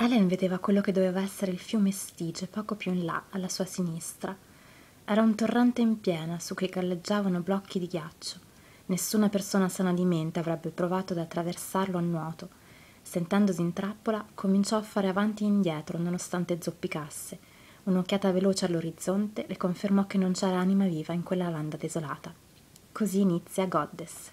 Helen vedeva quello che doveva essere il fiume Stige poco più in là, alla sua sinistra. Era un torrente in piena su cui galleggiavano blocchi di ghiaccio. Nessuna persona sana di mente avrebbe provato ad attraversarlo a nuoto. Sentendosi in trappola, cominciò a fare avanti e indietro nonostante zoppicasse. Un'occhiata veloce all'orizzonte le confermò che non c'era anima viva in quella landa desolata. Così inizia Goddess,